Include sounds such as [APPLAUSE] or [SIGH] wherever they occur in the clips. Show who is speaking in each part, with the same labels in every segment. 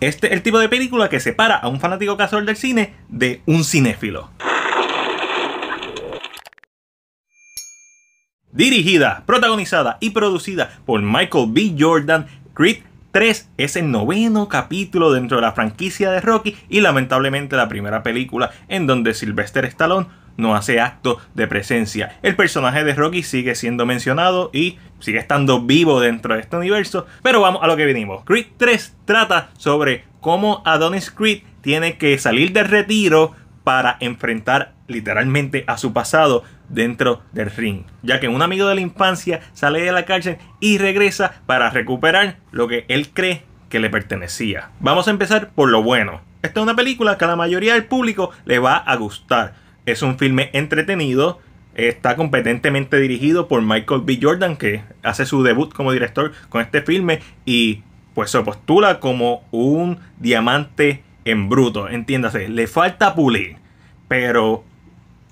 Speaker 1: Este es el tipo de película que separa a un fanático casual del cine de un cinéfilo. Dirigida, protagonizada y producida por Michael B. Jordan, Creed 3 es el noveno capítulo dentro de la franquicia de Rocky y lamentablemente la primera película en donde Sylvester Stallone no hace acto de presencia. El personaje de Rocky sigue siendo mencionado y sigue estando vivo dentro de este universo, pero vamos a lo que vinimos. Creed 3 trata sobre cómo Adonis Creed tiene que salir del retiro para enfrentar literalmente a su pasado dentro del ring, ya que un amigo de la infancia sale de la cárcel y regresa para recuperar lo que él cree que le pertenecía. Vamos a empezar por lo bueno. Esta es una película que a la mayoría del público le va a gustar es un filme entretenido, está competentemente dirigido por Michael B. Jordan, que hace su debut como director con este filme y pues se postula como un diamante en bruto, entiéndase, le falta pulir, pero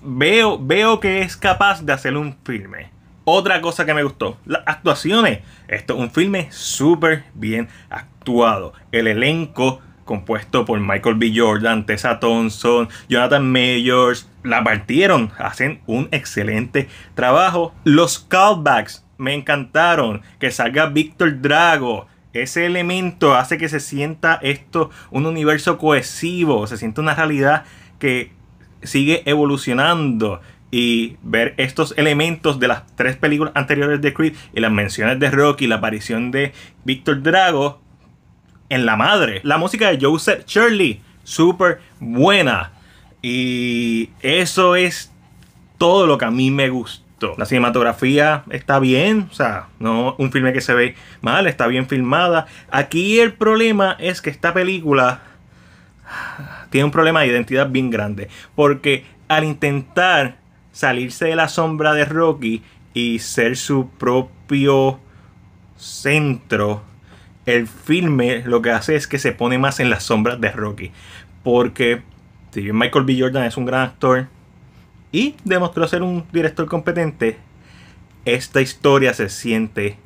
Speaker 1: veo, veo que es capaz de hacer un filme. Otra cosa que me gustó, las actuaciones. Esto es un filme súper bien actuado. El elenco compuesto por Michael B. Jordan, Tessa Thompson, Jonathan Mayors, la partieron, hacen un excelente trabajo. Los callbacks me encantaron, que salga Víctor Drago. Ese elemento hace que se sienta esto un universo cohesivo, se siente una realidad que sigue evolucionando y ver estos elementos de las tres películas anteriores de Creed y las menciones de Rocky, la aparición de Víctor Drago, en la madre. La música de Joseph Shirley, súper buena. Y eso es todo lo que a mí me gustó. La cinematografía está bien, o sea, no un filme que se ve mal, está bien filmada. Aquí el problema es que esta película tiene un problema de identidad bien grande, porque al intentar salirse de la sombra de Rocky y ser su propio centro, el filme lo que hace es que se pone más en las sombras de Rocky. Porque si bien Michael B. Jordan es un gran actor y demostró ser un director competente, esta historia se siente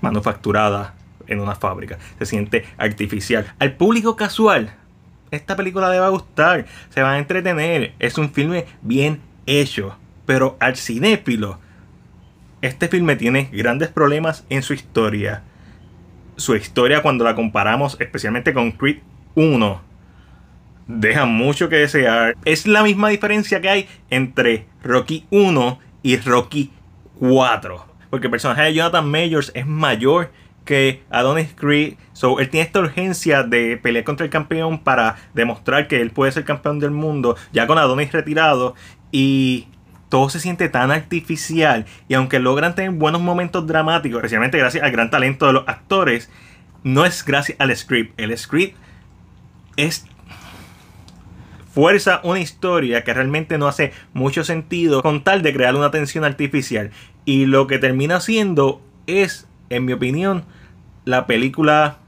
Speaker 1: manufacturada en una fábrica, se siente artificial. Al público casual, esta película le va a gustar, se va a entretener, es un filme bien hecho, pero al cinéfilo, este filme tiene grandes problemas en su historia su historia cuando la comparamos especialmente con Creed 1 deja mucho que desear. Es la misma diferencia que hay entre Rocky 1 y Rocky 4. Porque el personaje de Jonathan Majors es mayor que Adonis Creed. So, él tiene esta urgencia de pelear contra el campeón para demostrar que él puede ser campeón del mundo. Ya con Adonis retirado. Y todo se siente tan artificial y aunque logran tener buenos momentos dramáticos, especialmente gracias al gran talento de los actores, no es gracias al script. El script es fuerza una historia que realmente no hace mucho sentido con tal de crear una tensión artificial. Y lo que termina siendo es, en mi opinión, la película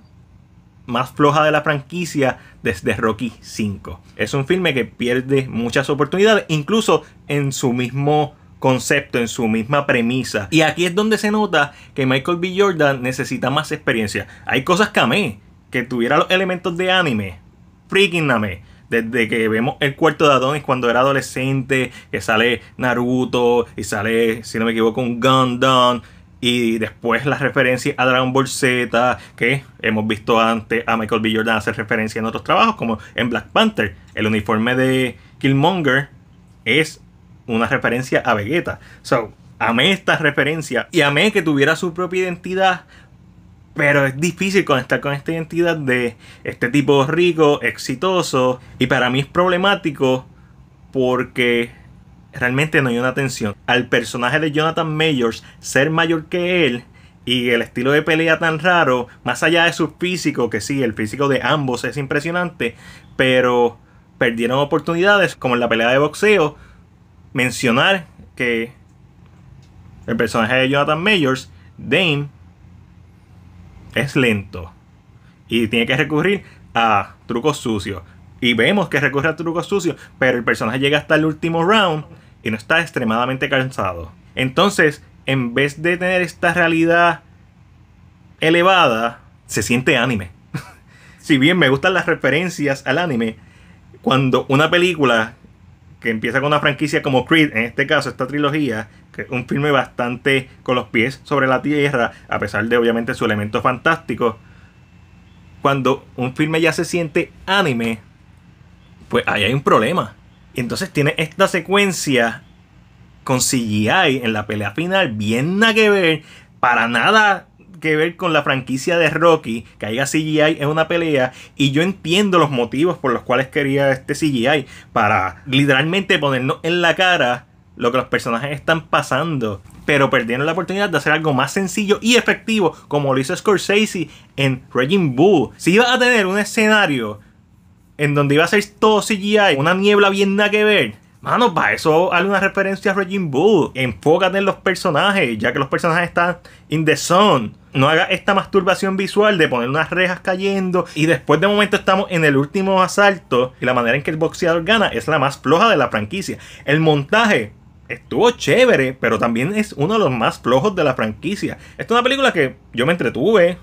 Speaker 1: más floja de la franquicia desde Rocky V. Es un filme que pierde muchas oportunidades, incluso en su mismo concepto, en su misma premisa. Y aquí es donde se nota que Michael B. Jordan necesita más experiencia. Hay cosas que amé, que tuviera los elementos de anime. Freaking amé. Desde que vemos el cuarto de Adonis cuando era adolescente, que sale Naruto y sale, si no me equivoco, un Gundam y después las referencias a Dragon Ball Z que hemos visto antes a Michael B. Jordan hacer referencia en otros trabajos como en Black Panther el uniforme de Killmonger es una referencia a Vegeta so amé esta referencia y amé que tuviera su propia identidad pero es difícil conectar con esta identidad de este tipo rico, exitoso, y para mí es problemático porque realmente no hay una atención Al personaje de Jonathan Mayors ser mayor que él y el estilo de pelea tan raro, más allá de su físico, que sí, el físico de ambos es impresionante, pero perdieron oportunidades, como en la pelea de boxeo, mencionar que el personaje de Jonathan Mayors, Dame, es lento y tiene que recurrir a trucos sucios, y vemos que recorre a trucos sucios, pero el personaje llega hasta el último round y no está extremadamente cansado. Entonces, en vez de tener esta realidad elevada, se siente anime. [LAUGHS] si bien me gustan las referencias al anime, cuando una película que empieza con una franquicia como Creed, en este caso esta trilogía, que es un filme bastante con los pies sobre la tierra, a pesar de obviamente su elemento fantástico, cuando un filme ya se siente anime, pues ahí hay un problema. Y entonces tiene esta secuencia con CGI en la pelea final, bien nada que ver, para nada que ver con la franquicia de Rocky, que haya CGI en una pelea, y yo entiendo los motivos por los cuales quería este CGI, para literalmente ponernos en la cara lo que los personajes están pasando, pero perdieron la oportunidad de hacer algo más sencillo y efectivo, como lo hizo Scorsese en Raging Bull. Si iba a tener un escenario en donde iba a ser todo CGI, una niebla bien nada que ver. Mano, para eso hay una referencia a Regin Bull. Enfócate en los personajes, ya que los personajes están in the zone. No haga esta masturbación visual de poner unas rejas cayendo. Y después de momento estamos en el último asalto. Y la manera en que el boxeador gana es la más floja de la franquicia. El montaje estuvo chévere, pero también es uno de los más flojos de la franquicia. Esta es una película que yo me entretuve.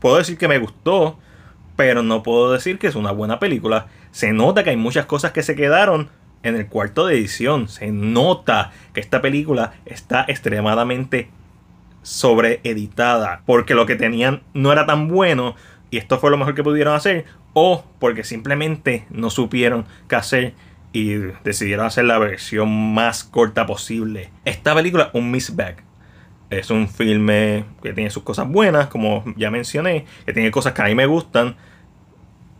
Speaker 1: Puedo decir que me gustó pero no puedo decir que es una buena película. Se nota que hay muchas cosas que se quedaron en el cuarto de edición. Se nota que esta película está extremadamente sobreeditada, porque lo que tenían no era tan bueno y esto fue lo mejor que pudieron hacer, o porque simplemente no supieron qué hacer y decidieron hacer la versión más corta posible. Esta película, un misback. Es un filme que tiene sus cosas buenas, como ya mencioné, que tiene cosas que a mí me gustan,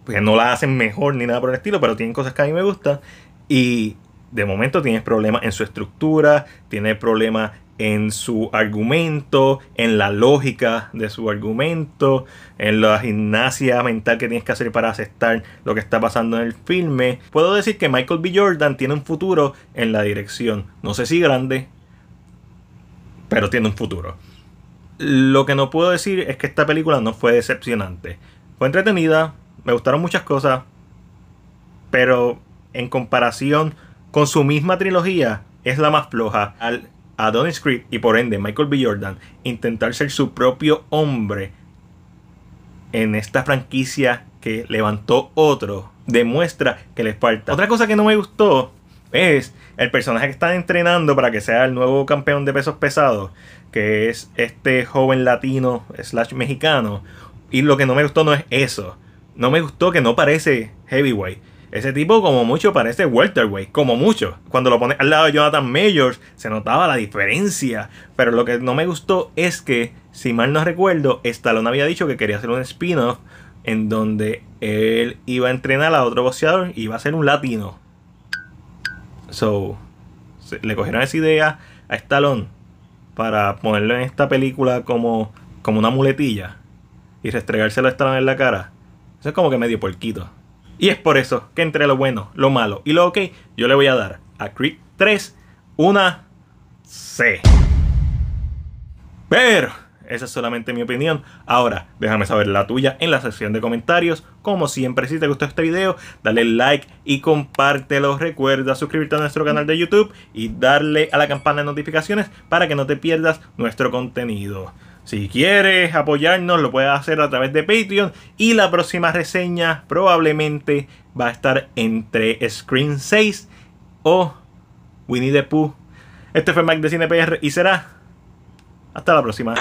Speaker 1: pues no la hacen mejor ni nada por el estilo, pero tienen cosas que a mí me gustan. Y de momento tienes problemas en su estructura, tienes problemas en su argumento, en la lógica de su argumento, en la gimnasia mental que tienes que hacer para aceptar lo que está pasando en el filme. Puedo decir que Michael B. Jordan tiene un futuro en la dirección. No sé si grande, pero tiene un futuro. Lo que no puedo decir es que esta película no fue decepcionante. Fue entretenida, me gustaron muchas cosas, pero en comparación con su misma trilogía, es la más floja. Al Adonis Creed y por ende Michael B. Jordan intentar ser su propio hombre en esta franquicia que levantó otro, demuestra que les falta. Otra cosa que no me gustó es el personaje que están entrenando para que sea el nuevo campeón de pesos pesados, que es este joven latino slash mexicano. Y lo que no me gustó no es eso, no me gustó que no parece heavyweight. Ese tipo como mucho parece welterweight, como mucho. Cuando lo pones al lado de Jonathan Majors se notaba la diferencia. Pero lo que no me gustó es que, si mal no recuerdo, Stallone había dicho que quería hacer un spin-off en donde él iba a entrenar a otro boxeador y iba a ser un latino. So, le cogieron esa idea a Stallone para ponerlo en esta película como, como una muletilla y restregárselo a Stallone en la cara es como que medio porquito. Y es por eso que entre lo bueno, lo malo y lo ok, yo le voy a dar a Creed 3 una C. Pero esa es solamente mi opinión. Ahora, déjame saber la tuya en la sección de comentarios. Como siempre, si te gustó este video, dale like y compártelo. Recuerda suscribirte a nuestro canal de YouTube y darle a la campana de notificaciones para que no te pierdas nuestro contenido. Si quieres apoyarnos, lo puedes hacer a través de Patreon. Y la próxima reseña probablemente va a estar entre Screen 6 o Winnie the Pooh. Este fue Mike de CinePR y será. Hasta la próxima.